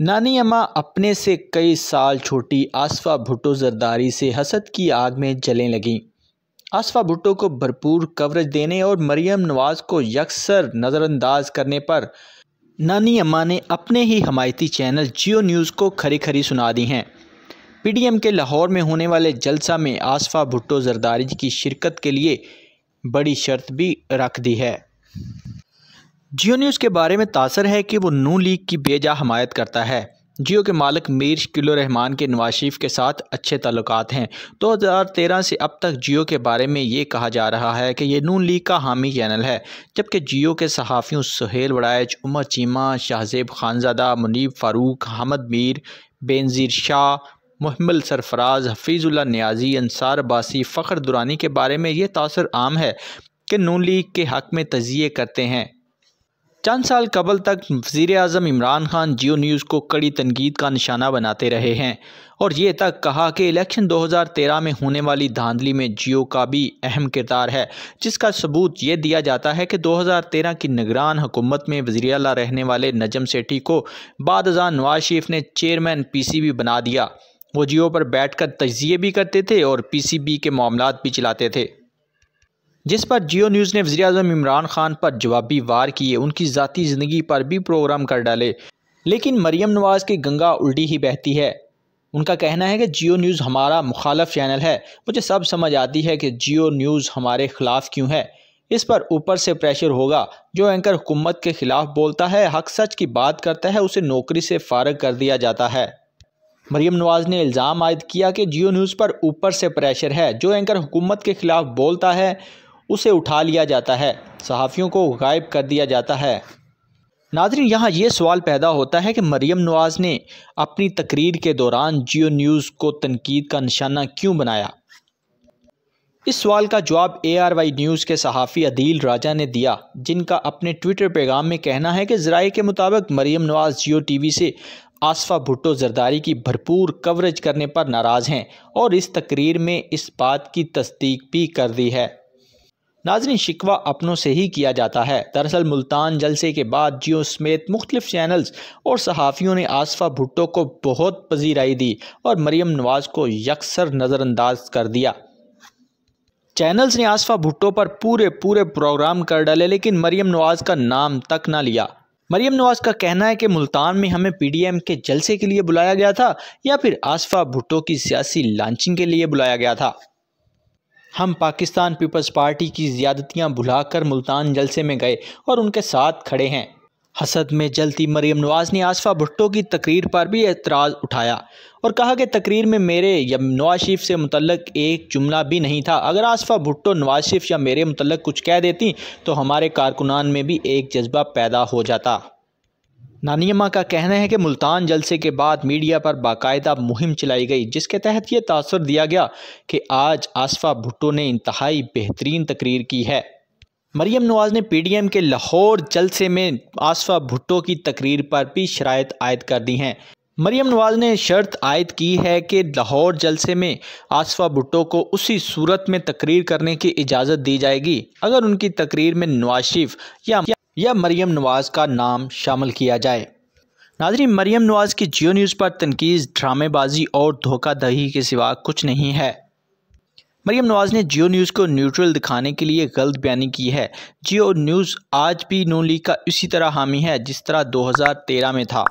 नानी अम्मा अपने से कई साल छोटी आसफा भुटो जरदारी से हसद की आग में जलें लगीं आसफा भुटो को भरपूर कवरेज देने और मरियम नवाज को यकसर नज़रअंदाज करने पर नानी अम्मा ने अपने ही हमायती चैनल जियो न्यूज़ को खरी खरी सुना दी हैं पीडीएम के लाहौर में होने वाले जलसा में आसफा भुट्टो जरदारी की शिरकत के लिए बड़ी शर्त भी रख दी है जियो न्यूज़ के बारे में तासर है कि वो नू लीग की बेजा हमायत करता है जियो के मालिक मीर शकील रहमान के नवाशिफ के साथ अच्छे तल्लक हैं 2013 से अब तक जियो के बारे में ये कहा जा रहा है कि यह नून लीग का हामी चैनल है जबकि जियो के सहाफ़ियों सुहेल वड़ाइज उमर चीमा शाहजेब खानजादा मुनीब फ़ारूक हमद मीर बेनज़ीर शाह महमल सरफराज हफीज़ुल्ला न्याजी अंसार बासी फ़खर दुरानी के बारे में ये तासर आम है कि नू लीग के हक़ में तजिए करते हैं चंद साल कबल तक वज़ी अजम इमरान खान जियो न्यूज़ को कड़ी तनकीद का निशाना बनाते रहे हैं और ये तक कहा कि इलेक्शन 2013 में होने वाली धांधली में जियो का भी अहम किरदार है जिसका सबूत ये दिया जाता है कि 2013 की निगरान हुकूमत में वजी अला रहने वाले नजम सेठी को बाद नवाज शरीफ ने चेयरमैन पी सी बी बना दिया वो जियो पर बैठ कर तजिए भी करते थे और पी सी बी के मामला भी चलाते थे जिस पर जियो न्यूज़ ने वजी अजम इमरान खान पर जवाबी वार किए उनकी ज़ाती ज़िंदगी पर भी प्रोग्राम कर डाले लेकिन मरीम नवाज़ की गंगा उल्टी ही बहती है उनका कहना है कि जियो न्यूज़ हमारा मुखालफ चैनल है मुझे सब समझ आती है कि जियो न्यूज़ हमारे ख़िलाफ़ क्यों है इस पर ऊपर से प्रेशर होगा जो एंकर हुकूमत के ख़िलाफ़ बोलता है हक सच की बात करता है उसे नौकरी से फारग कर दिया जाता है मरीम नवाज़ ने इल्ज़ाम आयद किया कि जियो न्यूज़ पर ऊपर से प्रेशर है जो एंकर हुकूमत के ख़िलाफ़ बोलता है उसे उठा लिया जाता है सहाफ़ियों को गायब कर दिया जाता है नाजरन यहाँ ये सवाल पैदा होता है कि मरियम नवाज़ ने अपनी तकरीर के दौरान जियो न्यूज़ को तनकीद का निशाना क्यों बनाया इस सवाल का जवाब ए आर वाई न्यूज़ के सहाफ़ी अदील राजा ने दिया जिनका अपने ट्विटर पैगाम में कहना है कि ज़राए के मुताबिक मरीम नवाज़ जियो टी वी से आसफ़ा भुट्टो जरदारी की भरपूर कवरेज करने पर नाराज़ हैं और इस तकरीर में इस बात की तस्दीक भी कर दी है नाजरीन शिकवा अपनों से ही किया जाता है दरअसल मुल्तान जलसे के बाद जियो समेत मुख्तलिफ चैनल्स और सहाफ़ियों ने आसफ़ा भुट्टो को बहुत पजीराई दी और मरीम नवाज़ को यकसर नज़रअंदाज कर दिया चैनल्स ने आसफ़ा भुट्टो पर पूरे पूरे प्रोग्राम कर डाले लेकिन मरीम नवाज़ का नाम तक ना लिया मरीम नवाज का कहना है कि मुल्तान में हमें पीडीएम के जलसे के लिए बुलाया गया था या फिर आसफा भुट्टो की सियासी लॉन्चिंग के लिए बुलाया गया था हम पाकिस्तान पीपल्स पार्टी की ज्यादतियाँ भुलाकर मुल्तान जलसे में गए और उनके साथ खड़े हैं हसद में जलती मरीम नवाज़ ने आसफ़ा भुट्टो की तकरीर पर भी एतराज़ उठाया और कहा कि तकरीर में मेरे या नवाज शरीफ से मुतलक एक जुमला भी नहीं था अगर आसफ़ा भुट्टो नवाज शरीफ या मेरे मुतलक कुछ कह देती तो हमारे कारकुनान में भी एक जज्बा पैदा हो जाता नानियमा का कहना है कि मुल्तान जलसे के बाद मीडिया पर बाकायदा मुहिम चलाई गई जिसके तहत ये तासर दिया गया कि आज आसफ़ा भुट्टो ने इंतहाई बेहतरीन तकरीर की है मरीम नवाज ने पी डी एम के लाहौर जलसे में आसफ़ा भुट्टो की तकरीर पर भी शराय आयद कर दी हैं मरीम नवाज ने शर्त आयद की है कि लाहौर जलसे में आसफ़ा भुट्टो को उसी सूरत में तकरीर करने की इजाज़त दी जाएगी अगर उनकी तकरीर में नवाशिफ या या मरीम नवाज़ का नाम शामिल किया जाए नाजरी मरीम नवाज़ की जियो न्यूज़ पर तनकीज़ ड्रामेबाजी और धोखा दही के सिवा कुछ नहीं है मरीम नवाज ने जियो न्यूज़ को न्यूट्रल दिखाने के लिए गलत बयानी की है जियो न्यूज़ आज भी नू लीग का इसी तरह हामी है जिस तरह 2013 में था